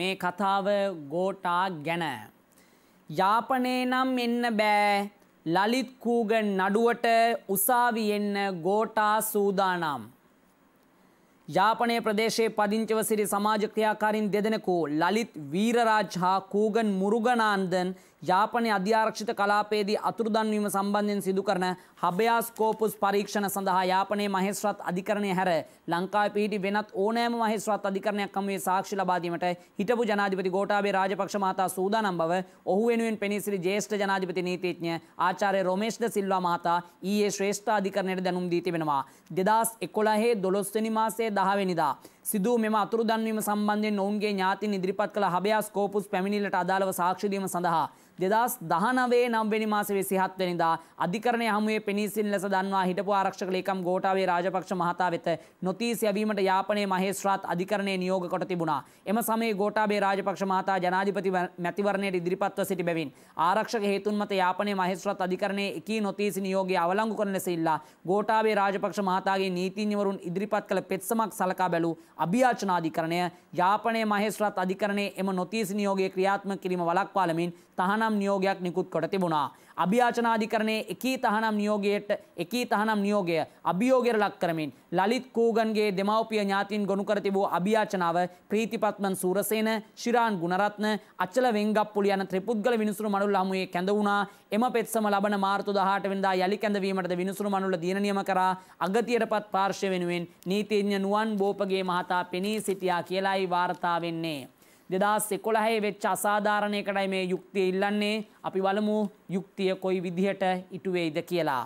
මේ කතාව ගෝටා ගැන. යාපනේ නම් එන්න බෑ ලලිත් කූග නඩුවට උසාවි එන්න ගෝටා සූදානම්. යාපනය ප්‍රදේශයේ පදිංචිව සිරි සමාජ ක්‍රියාකාරීන් දෙදෙනෙකු ලලිත් වීරරාජ් හා කූගන් මුරුගනාන්දන් යාපනය අධ්‍යාරක්ෂිත කලාපේදී අතුරුදන්වීම සම්බන්ධයෙන් සිදුකරන හබයාස්කෝපුස් පරීක්ෂණ සඳහා යාපනයේ මහෙස්රත් අධිකරණය හැර ලංකාවේ පිහිටි වෙනත් ඕනෑම මහෙස්රත් අධිකරණයක් අමුවේ සාක්ෂි ලබා දීමට හිටපු ජනාධිපති ගෝඨාභය රාජපක්ෂ මහතා සූදානම් බව ඔහු වෙනුවෙන් පෙනී සිටි ජ්‍යෙෂ්ඨ ජනාධිපති නීතිඥ ආචාර්ය රොමේෂ් ද සිල්වා මහතා ඊයේ ශ්‍රේෂ්ඨ අධිකරණයට දැනුම් දී තිබෙනවා 2011 12 වෙනි මාසයේ 10 වෙනිදා සිදු මෙම අතුරුදන්වීම සම්බන්ධයෙන් ඔවුන්ගේ ඥාතින් ඉදිරිපත් කළ හබයාස් කෝපුස් පැමිණිලට අදාළව සාක්ෂි දීම සඳහා දෙදස් දහනවේ නම්වැනි මාස විසිහත්වනිදා අධිකරණය හමුවේ පිනිසින් ලෙස දන්වා හිටපු ආරක්ෂක ලේකම් ගෝටාවේ රාජපක්ෂ මහතා වෙත නොතීස් යැවීමට යාපනයේ මහේස්ත්‍රාත් අධිකරණය නියෝග කොට තිබුණා. එම සමයේ ගෝටාබේ රාජපක්ෂ මහතා ජනාධිපති මැතිවරණයට ඉදිරිපත්ව සිටි බැවින් ආරක්ෂක හේතුන් මත යාපනයේ මහේස්ත්‍රාත් අධිකරණයේ එකී නොතීස් නියෝගය අවලංගු කරන ලෙස ඉල්ලා ගෝටාබේ රාජපක්ෂ මහතාගේ නීතිඥවරුන් ඉදිරිපත් කළ පෙත්සමක් සලකා බැලූ අභ්‍යාචනාධිකරණය යාපනය මහේස්ත්‍රාත් අධිකරණය එම නොතිස් නියෝගයේ ක්‍රියාත්මක කිරීම වළක්වාලමින් තහනම් නියෝගයක් නිකුත් කොට තිබුණා. අභ්‍යාචනාධිකරණයේ එකී තහනම් නියෝගයට එකී තහනම් නියෝගය අභියෝගයට ලක් කරමින් ලලිත් කූගන්ගේ දෙමව්පිය ඥාතීන් ගොනු කර තිබූ අභ්‍යාචනාව ප්‍රීතිපත්මන් සූරසේන, ශිරාන් ගුණරත්න, අචල වෙංගප්පුලි යන ත්‍රිපුද්ගල විනිසුරු මඩුල්ල හමුවේ කැඳ වුණා. එම පෙත්සම ලබන මාර්තු 18 වෙනිදා යලි කැඳවීමටද විනිසුරු මඩුල්ල දින නියම කරා. අගතියටපත් පාර්ශ්ව වෙනුවෙන් නීතිඥ නුවන් බෝපගේ මහතා තාත්තා පෙනී සිටියා කියලායි වාර්තා වෙන්නේ. දෙදස් එකොළහේ වෙච්ච අසාධාරණයකටයි මේ යුක්තිය ඉල්ලන්නේ අපි වලමු යුක්තිය කොයි විදිහට ඉටුවෙයිද කියලා.